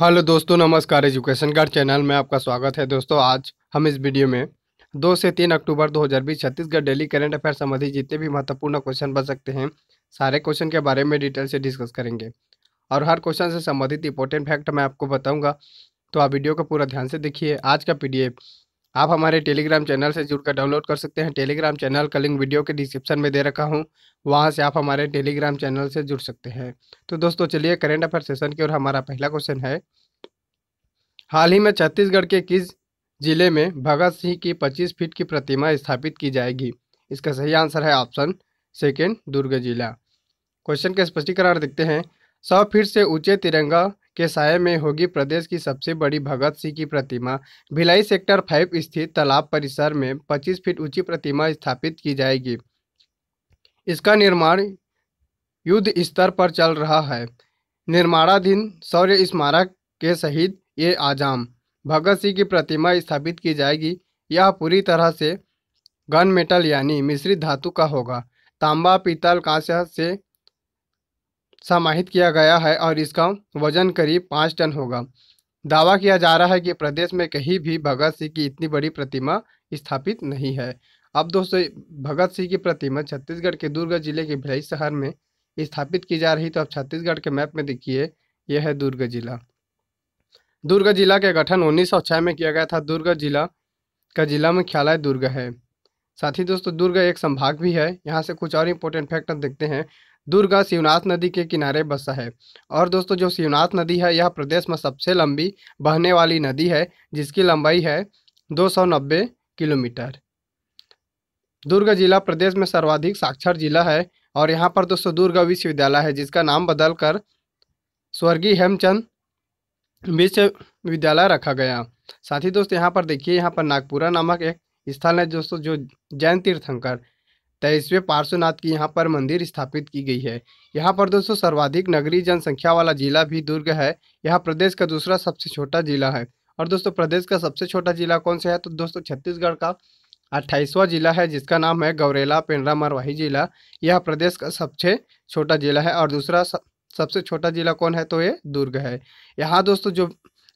hello दोस्तों नमस्कार education card channel में आपका स्वागत है दोस्तों आज हम इस वीडियो में दो से तीन अक्टूबर 2020 छत्तीसगढ़ डेली करंट अफेयर संबंधी जितने भी महत्वपूर्ण क्वेश्चन बन सकते हैं सारे क्वेश्चन के बारे में डिटेल से डिस्कस करेंगे और हर क्वेश्चन से संबंधित इंपॉर्टेंट फैक्ट मैं आपको बताऊँगा तो आप वीडियो को पूरा ध्यान से देखिए आज का पी आप हमारे टेलीग्राम चैनल से जुड़कर डाउनलोड कर सकते हैं टेलीग्राम चैनल का लिंक वीडियो के डिस्क्रिप्शन में दे रखा हूँ वहाँ से आप हमारे टेलीग्राम चैनल से जुड़ सकते हैं तो दोस्तों चलिए करेंट अफेयर सेशन की ओर हमारा पहला क्वेश्चन है हाल ही में छत्तीसगढ़ के किस जिले में भगत सिंह की पच्चीस फीट की प्रतिमा स्थापित की जाएगी इसका सही आंसर है ऑप्शन सेकेंड दुर्ग जिला क्वेश्चन के स्पष्टीकरण देखते हैं सौ फीट से ऊंचे तिरंगा के साय में होगी प्रदेश की सबसे बड़ी भगत सिंह की प्रतिमा भिलाई सेक्टर फाइव स्थित तालाब परिसर में पच्चीस फीट ऊंची प्रतिमा स्थापित की जाएगी इसका निर्माण युद्ध स्तर पर चल रहा है निर्माणाधीन शौर्य स्मारक के शहीद ए आजाम भगत सिंह की प्रतिमा स्थापित की जाएगी यह पूरी तरह से गन मेटल यानी मिश्रित धातु का होगा तांबा पीतल कांस्य से समाहित किया गया है और इसका वजन करीब पाँच टन होगा दावा किया जा रहा है कि प्रदेश में कहीं भी भगत सिंह की इतनी बड़ी प्रतिमा स्थापित नहीं है अब दोस्तों भगत सिंह की प्रतिमा छत्तीसगढ़ के दुर्ग जिले के भिलाई शहर में स्थापित की जा रही तो अब छत्तीसगढ़ के मैप में देखिए यह है दुर्ग जिला दुर्ग जिला के गठन उन्नीस में किया गया था दुर्ग जिला का जिला मुख्यालय दुर्ग है साथ ही दोस्तों दुर्ग एक संभाग भी है यहाँ से कुछ और इम्पोर्टेंट फैक्टर देखते हैं दुर्गा शिवनाथ नदी के किनारे बसा है और दोस्तों जो शिवनाथ नदी है यह प्रदेश में सबसे लंबी बहने वाली नदी है जिसकी लंबाई है 290 किलोमीटर दुर्ग जिला प्रदेश में सर्वाधिक साक्षर जिला है और यहाँ पर दोस्तों दुर्ग विश्वविद्यालय है जिसका नाम बदलकर स्वर्गीय हेमचंद विश्वविद्यालय रखा गया साथ ही दोस्तों यहाँ पर देखिए यहाँ पर नागपुरा नामक एक स्थान है दोस्तों जो जैन तीर्थंकर तेईसवें पार्श्वनाथ की यहाँ पर मंदिर स्थापित की गई है यहाँ पर दोस्तों सर्वाधिक नगरीय जनसंख्या वाला जिला भी दुर्ग है यहाँ प्रदेश का दूसरा सबसे छोटा जिला है और दोस्तों प्रदेश का सबसे छोटा जिला कौन सा है तो दोस्तों छत्तीसगढ़ का अट्ठाईसवां जिला है जिसका नाम है गौरेला पेंड्रा मरवाही जिला यह प्रदेश का सबसे छोटा जिला है और दूसरा सबसे छोटा जिला कौन है तो ये दुर्ग है यहाँ दोस्तों जो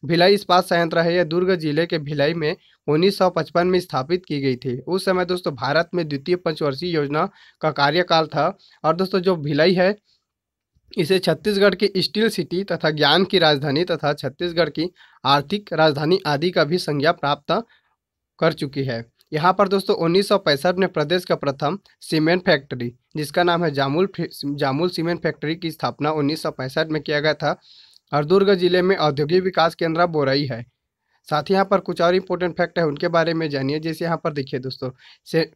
भिलाई इस्पात संयंत्र है यह दुर्ग जिले के भिलाई में 1955 में स्थापित की गई थी उस समय दोस्तों भारत में द्वितीय पंचवर्षीय योजना का कार्यकाल था और दोस्तों जो भिलाई है इसे छत्तीसगढ़ की स्टील सिटी तथा ज्ञान की राजधानी तथा छत्तीसगढ़ की आर्थिक राजधानी आदि का भी संज्ञा प्राप्त कर चुकी है यहाँ पर दोस्तों उन्नीस में प्रदेश का प्रथम सीमेंट फैक्ट्री जिसका नाम है जामुल जामुल सीमेंट फैक्ट्री की स्थापना उन्नीस में किया गया था और दुर्ग जिले में औद्योगिक विकास केंद्र बोराई है साथ ही यहाँ पर कुछ और इम्पोर्टेंट फैक्ट है उनके बारे में जानिए जैसे यहाँ पर देखिए दोस्तों से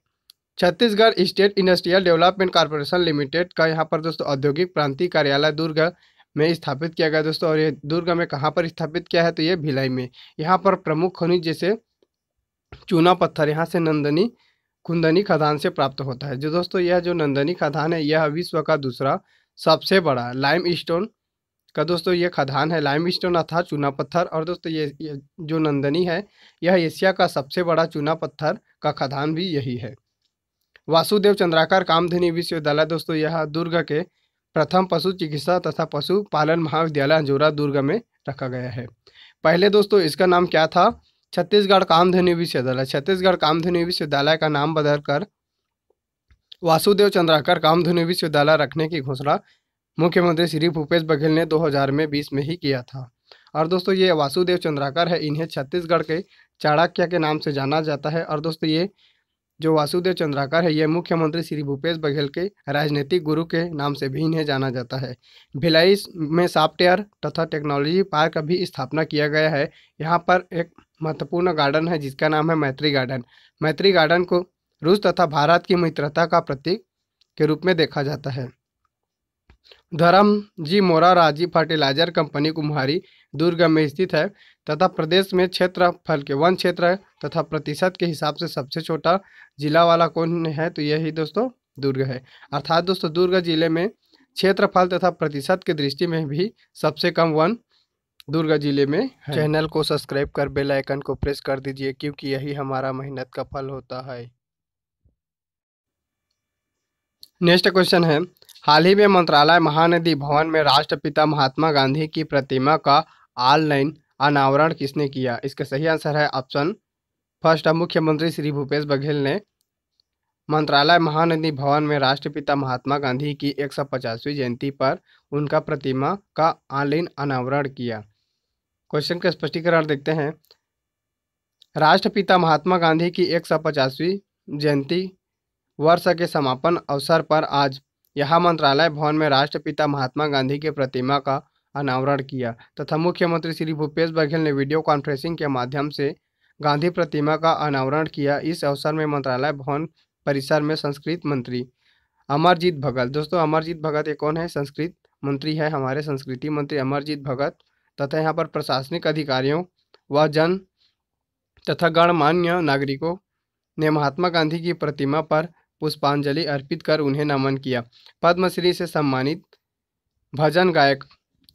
Chhattisgarh state industrial development corporation limited का यहाँ पर दोस्तों औद्योगिक प्रांति कार्यालय दुर्ग में स्थापित किया गया दोस्तों और ये दुर्ग में कहाँ पर स्थापित किया है तो ये भिलाई में यहाँ पर प्रमुख खनिज जैसे चूना पत्थर यहाँ से नंदनी कुंदनी खदान से प्राप्त होता है जो दोस्तों यह जो नंदनी खदान है यह विश्व का दूसरा सबसे बड़ा लाइम स्टोन का दोस्तों ये खदान है लाइम स्टोन अर्थात चूना पत्थर और दोस्तों ये, ये जो नंदनी है यह एशिया का सबसे बड़ा चूना पत्थर का खदान भी यही है वासुदेव चंद्राकर कामधनी विश्वविद्यालय दोस्तों यह दुर्ग के प्रथम पशु चिकित्सा तथा पशु पालन महाविद्यालय अंजोरा दुर्ग में रखा गया है पहले दोस्तों इसका नाम क्या था छत्तीसगढ़ कामधनी विश्वविद्यालय छत्तीसगढ़ कामधनी विश्वविद्यालय का नाम बदलकर वासुदेव चंद्राकर कामधनी विश्वविद्यालय रखने की घोषणा मुख्यमंत्री श्री भूपेश बघेल ने 2020 में में ही किया था और दोस्तों ये वासुदेव चंद्राकर है इन्हें छत्तीसगढ़ के चाणक्य के नाम से जाना जाता है और दोस्तों ये जो वासुदेव चंद्राकर है ये मुख्यमंत्री श्री भूपेश बघेल के राजनीतिक गुरु के नाम से भी इन्हें जाना जाता है भिलाई में सॉफ्टवेयर तथा टेक्नोलॉजी पार्क का भी स्थापना किया गया है यहाँ पर एक महत्वपूर्ण गार्डन है जिसका नाम है मैत्री गार्डन मैत्री गार्डन को रूस तथा भारत की मित्रता का प्रतीक के रूप में देखा जाता है जी मोरा राजी फर्टिलाइजर कंपनी कुम्हारी दुर्ग में स्थित है तथा प्रदेश में क्षेत्र फल के वन क्षेत्र तथा प्रतिशत के हिसाब से सबसे छोटा जिला वाला कौन है तो यही दोस्तों दुर्ग है अर्थात दोस्तों दुर्ग जिले में क्षेत्रफल तथा प्रतिशत के दृष्टि में भी सबसे कम वन दुर्गा जिले में चैनल को सब्सक्राइब कर बेल आइकन को प्रेस कर दीजिए क्योंकि यही हमारा मेहनत का फल होता है नेक्स्ट क्वेश्चन है हाल ही में मंत्रालय महानदी भवन में राष्ट्रपिता महात्मा गांधी की प्रतिमा का ऑनलाइन अनावरण किसने किया इसका सही आंसर है ऑप्शन फर्स्ट मुख्यमंत्री श्री भूपेश बघेल ने मंत्रालय महानदी भवन में राष्ट्रपिता महात्मा गांधी की एक जयंती पर उनका प्रतिमा का ऑनलाइन अनावरण किया क्वेश्चन का स्पष्टीकरण देखते हैं राष्ट्रपिता महात्मा गांधी की एक जयंती वर्ष के समापन अवसर पर आज यह मंत्रालय भवन में राष्ट्रपिता महात्मा गांधी की प्रतिमा का अनावरण किया तथा मुख्यमंत्री श्री भूपेश बघेल ने वीडियो कॉन्फ्रेंसिंग के माध्यम से गांधी प्रतिमा का अनावरण किया इस अवसर में मंत्रालय भवन परिसर में संस्कृत मंत्री अमरजीत भगत दोस्तों अमरजीत भगत ये कौन है संस्कृत मंत्री है हमारे संस्कृति मंत्री अमरजीत भगत तथा यहाँ पर प्रशासनिक अधिकारियों व जन तथा गणमान्य नागरिकों ने महात्मा गांधी की प्रतिमा पर पुष्पांजलि अर्पित कर उन्हें नमन किया पद्मश्री से सम्मानित भजन गायक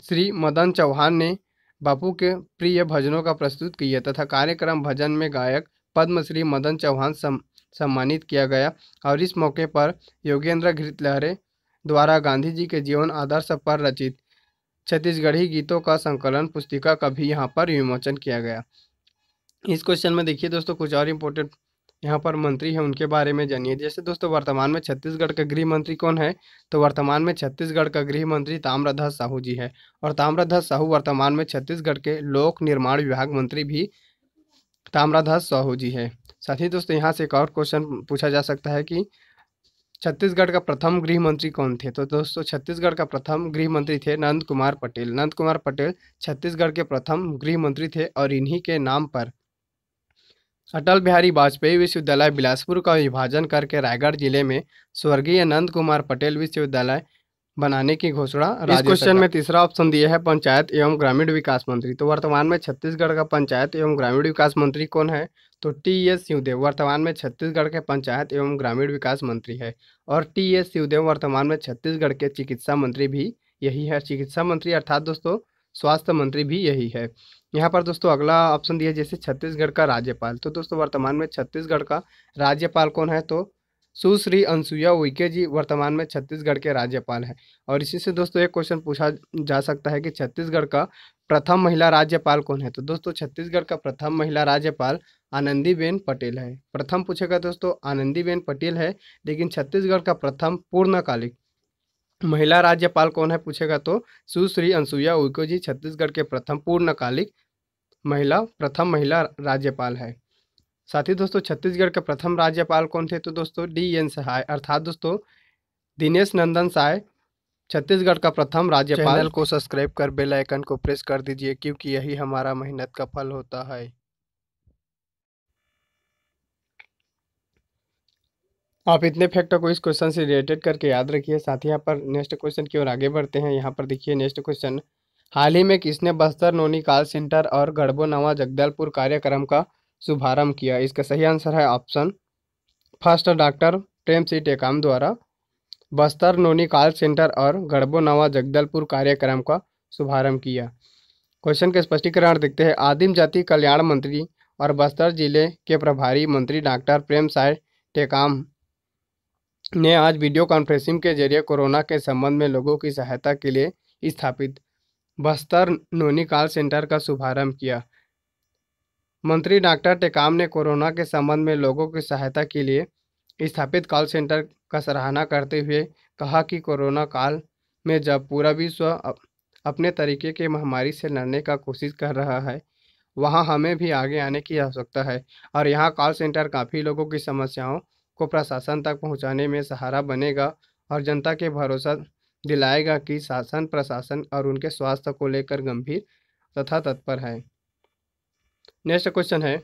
श्री मदन चौहान ने बापू के प्रिय भजनों का प्रस्तुत किया तथा कार्यक्रम भजन में गायक पद्मश्री मदन चौहान सम, सम्मानित किया गया और इस मौके पर योगेंद्र घृतलहरे द्वारा गांधी जी के जीवन आदर्श पर रचित छत्तीसगढ़ी गीतों का संकलन पुस्तिका का भी यहाँ पर विमोचन किया गया इस क्वेश्चन में देखिए दोस्तों कुछ और इम्पोर्टेंट यहाँ पर मंत्री हैं उनके बारे में जानिए जैसे दोस्तों वर्तमान में छत्तीसगढ़ का गृह मंत्री कौन है तो वर्तमान में छत्तीसगढ़ का गृह मंत्री ताम्रध्वज साहू जी है और ताम्रध्वज साहू वर्तमान में छत्तीसगढ़ के लोक निर्माण विभाग मंत्री भी ताम्रध्वज साहू जी है साथ ही दोस्तों यहाँ से एक और क्वेश्चन पूछा जा सकता है कि छत्तीसगढ़ का प्रथम गृह मंत्री कौन थे तो दोस्तों छत्तीसगढ़ का प्रथम गृह मंत्री थे नंद कुमार पटेल नंद कुमार पटेल छत्तीसगढ़ के प्रथम गृह मंत्री थे और इन्हीं के नाम पर अटल बिहारी वाजपेयी विश्वविद्यालय बिलासपुर का विभाजन करके रायगढ़ जिले में स्वर्गीय नंद कुमार पटेल विश्वविद्यालय बनाने की घोषणा इस क्वेश्चन में तीसरा ऑप्शन दिया है पंचायत एवं ग्रामीण विकास मंत्री तो वर्तमान में छत्तीसगढ़ का पंचायत एवं ग्रामीण विकास मंत्री कौन है तो टी एस सिंहदेव वर्तमान में छत्तीसगढ़ के पंचायत एवं ग्रामीण विकास मंत्री है और टी एस सिंहदेव वर्तमान में छत्तीसगढ़ के चिकित्सा मंत्री भी यही है चिकित्सा मंत्री अर्थात दोस्तों स्वास्थ्य मंत्री भी यही है यहाँ पर दोस्तों अगला ऑप्शन दिया जैसे छत्तीसगढ़ का राज्यपाल तो दोस्तों वर्तमान में छत्तीसगढ़ का राज्यपाल कौन है तो सुश्री अनसुईया उइके जी वर्तमान में छत्तीसगढ़ के राज्यपाल हैं और इसी से दोस्तों एक क्वेश्चन पूछा जा सकता है कि छत्तीसगढ़ का प्रथम महिला राज्यपाल कौन है तो दोस्तों छत्तीसगढ़ का प्रथम महिला राज्यपाल आनंदीबेन पटेल है प्रथम पूछेगा दोस्तों आनंदीबेन पटेल है लेकिन छत्तीसगढ़ का प्रथम पूर्णकालिक महिला राज्यपाल कौन है पूछेगा तो सुश्री अनसुईया उइको जी छत्तीसगढ़ के प्रथम पूर्णकालिक महिला प्रथम महिला राज्यपाल है साथ ही दोस्तों छत्तीसगढ़ के प्रथम राज्यपाल कौन थे तो दोस्तों डी एन सहाय अर्थात दोस्तों दिनेश नंदन साय छत्तीसगढ़ का प्रथम राज्यपाल को सब्सक्राइब कर बेल आइकन को प्रेस कर दीजिए क्योंकि यही हमारा मेहनत का फल होता है आप इतने फैक्टर को इस क्वेश्चन से रिलेटेड करके याद रखिए साथ ही यहाँ पर नेक्स्ट क्वेश्चन की ओर आगे बढ़ते हैं यहाँ पर देखिए नेक्स्ट क्वेश्चन हाल ही में किसने बस्तर नोनी काल सेंटर और गढ़बो नवा जगदलपुर कार्यक्रम का शुभारंभ किया इसका सही आंसर है option first doctor Prem Singh Tekam द्वारा बस्तर नोनी काल सेंटर और गढ़बो नवा जगदलपुर कार्यक्रम का शुभारंभ किया क्वेश्चन के स्पष्टीकरण देखते हैं आदिम जाति कल्याण मंत्री और बस्तर जिले के प्रभारी मंत्री डॉक्टर प्रेम साय टेकाम ने आज वीडियो कॉन्फ्रेंसिंग के जरिए कोरोना के संबंध में लोगों की सहायता के लिए स्थापित बस्तर कॉल सेंटर का शुभारंभ किया मंत्री डॉक्टर टेकाम ने कोरोना के संबंध में लोगों की सहायता के लिए स्थापित कॉल सेंटर का सराहना करते हुए कहा कि कोरोना काल में जब पूरा विश्व अपने तरीके के महामारी से लड़ने का कोशिश कर रहा है वहाँ हमें भी आगे आने की आवश्यकता है और यहाँ कॉल सेंटर काफ़ी लोगों की समस्याओं को प्रशासन तक पहुंचाने में सहारा बनेगा और जनता के भरोसा दिलाएगा कि शासन प्रशासन और उनके स्वास्थ्य को लेकर गंभीर तथा तत्पर है नेक्स्ट क्वेश्चन है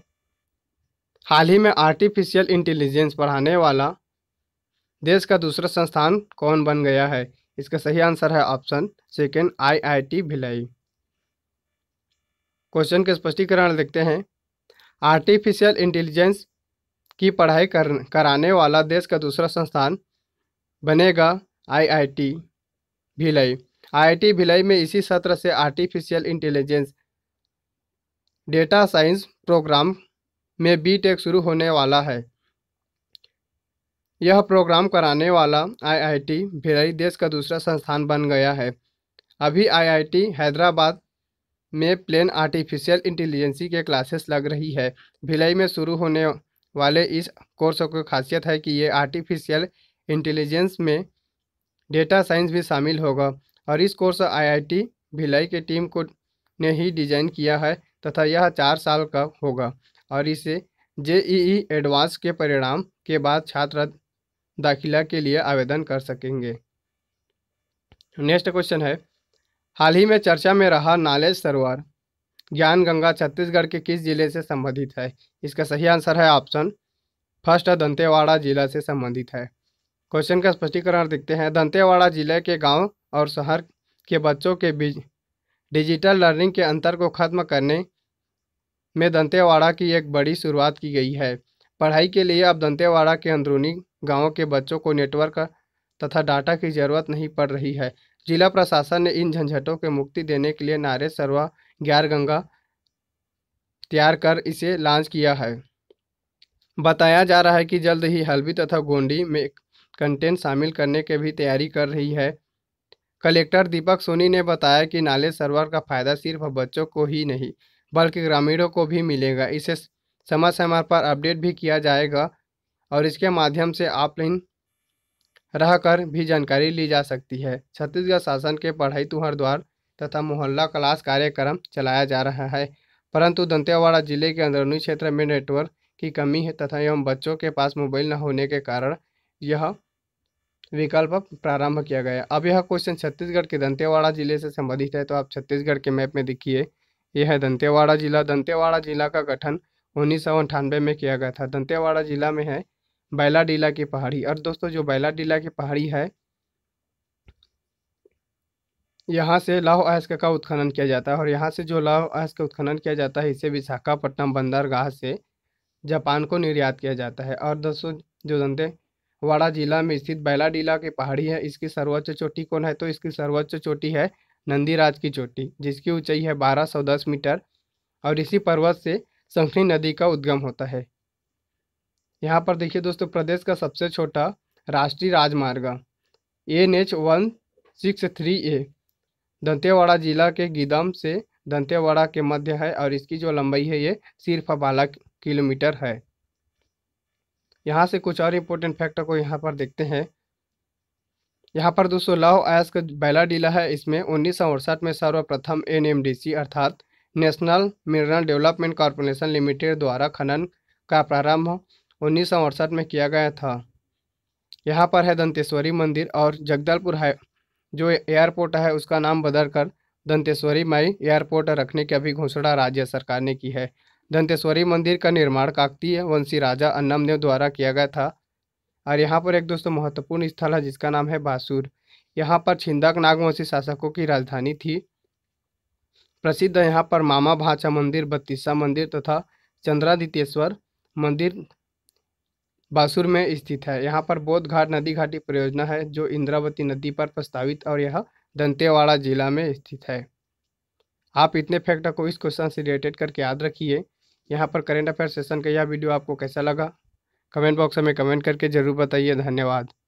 हाल ही में आर्टिफिशियल इंटेलिजेंस पढ़ाने वाला देश का दूसरा संस्थान कौन बन गया है इसका सही आंसर है option second IIT Bhilai question के स्पष्टीकरण देखते हैं आर्टिफिशियल इंटेलिजेंस की पढ़ाई कर कराने वाला देश का दूसरा संस्थान बनेगा आईआईटी भिलाई आईआईटी भिलाई में इसी सत्र से artificial intelligence data science program में बीटेक शुरू होने वाला है यह प्रोग्राम कराने वाला आईआईटी भिलाई देश का दूसरा संस्थान बन गया है अभी आईआईटी हैदराबाद में प्लेन आर्टिफिशियल इंटेलिजेंसी के क्लासेस लग रही है भिलाई में शुरू होने वाले इस कोर्स की खासियत है कि ये आर्टिफिशियल इंटेलिजेंस में डेटा साइंस भी शामिल होगा और इस कोर्स आईआईटी भिलाई के टीम को ने ही डिजाइन किया है तथा यह चार साल का होगा और इसे जेईई एडवांस e e के परिणाम के बाद छात्र दाखिला के लिए आवेदन कर सकेंगे नेक्स्ट क्वेश्चन है हाल ही में चर्चा में रहा नॉलेज सरोवर ज्ञान गंगा छत्तीसगढ़ के किस जिले से संबंधित है इसका सही आंसर है ऑप्शन फर्स्ट दंतेवाड़ा जिला से संबंधित है क्वेश्चन का स्पष्टीकरण देखते हैं दंतेवाड़ा जिले के गांव और शहर के बच्चों के बीच डिजिटल लर्निंग के अंतर को खत्म करने में दंतेवाड़ा की एक बड़ी शुरुआत की गई है पढ़ाई के लिए अब दंतेवाड़ा के अंदरूनी गाँव के बच्चों को नेटवर्क तथा डाटा की जरूरत नहीं पड़ रही है जिला प्रशासन ने इन झंझटों के मुक्ति देने के लिए नारे सर्वा ग्यार गंगा तैयार कर इसे लॉन्च किया है बताया जा रहा है कि जल्द ही हल्बी तथा गोंडी में कंटेंट शामिल करने की भी तैयारी कर रही है कलेक्टर दीपक सोनी ने बताया कि नाले सर्वर का फायदा सिर्फ बच्चों को ही नहीं बल्कि ग्रामीणों को भी मिलेगा इसे समय समय पर अपडेट भी किया जाएगा और इसके माध्यम से ऑफलाइन रहकर भी जानकारी ली जा सकती है छत्तीसगढ़ शासन के पढ़ाई तुहर द्वार तथा मोहल्ला क्लास कार्यक्रम चलाया जा रहा है परंतु दंतेवाड़ा जिले के अंदरूनी क्षेत्र में नेटवर्क की कमी है तथा एवं बच्चों के पास मोबाइल न होने के कारण यह विकल्प प्रारंभ किया गया अब यह क्वेश्चन छत्तीसगढ़ के दंतेवाड़ा जिले से संबंधित है तो आप छत्तीसगढ़ के मैप में देखिए यह है दंतेवाड़ा जिला दंतेवाड़ा जिला का गठन उन्नीस सौ अंठानवे में किया गया था दंतेवाड़ा जिला में है बैलाडीला की पहाड़ी और दोस्तों जो बैलाडीला की पहाड़ी है यहाँ से लाह अयस्क का उत्खनन किया जाता है और यहाँ से जो लाह अयस्क उत्खनन किया जाता है इसे विशाखापट्टनम बंदरगाह से जापान को निर्यात किया जाता है और दोस्तों जो जनते वाड़ा जिला में स्थित बैलाडीला की पहाड़ी है इसकी सर्वोच्च चोटी कौन है तो इसकी सर्वोच्च चोटी है नंदीराज की चोटी जिसकी ऊंचाई है बारह सौ दस मीटर और इसी पर्वत से संखनी नदी का उद्गम होता है यहाँ पर देखिए दोस्तों प्रदेश का सबसे छोटा राष्ट्रीय राजमार्ग N H one six three A Dantewada जिला के गिदम से दंतेवाड़ा के मध्य है और इसकी जो लंबाई है ये सिर्फ बारह किलोमीटर है यहाँ से कुछ और इम्पोर्टेंट फैक्टर को यहाँ पर देखते हैं यहाँ पर दोस्तों लव एस का बैला डीला है इसमें उन्नीस में सर्वप्रथम एनएमडीसी अर्थात national mineral development corporation limited द्वारा खनन का प्रारंभ उन्नीस में किया गया था यहाँ पर है दंतेश्वरी मंदिर और जगदलपुर जो एयरपोर्ट है उसका नाम बदलकर दंतेश्वरी माई एयरपोर्ट रखने की अभी घोषणा राज्य सरकार ने की है दंतेश्वरी मंदिर का निर्माण काकतीय वंशी राजा अन्नमदेव द्वारा किया गया था और यहाँ पर एक दोस्तों महत्वपूर्ण स्थल है जिसका नाम है बासुर यहाँ पर छिंदक नागवंशी शासकों की राजधानी थी प्रसिद्ध यहाँ पर मामा भाचा मंदिर बत्तीसा मंदिर तथा चंद्रादित्येश्वर मंदिर बासुर में स्थित है यहाँ पर बोध घाट नदी घाटी परियोजना है जो इंद्रावती नदी पर प्रस्तावित और यह दंतेवाड़ा जिला में स्थित है आप इतने फैक्ट को इस क्वेश्चन से रिलेटेड करके याद रखिए यहाँ पर करेंट अफेयर सेशन का यह वीडियो आपको कैसा लगा कमेंट बॉक्स में कमेंट करके ज़रूर बताइए धन्यवाद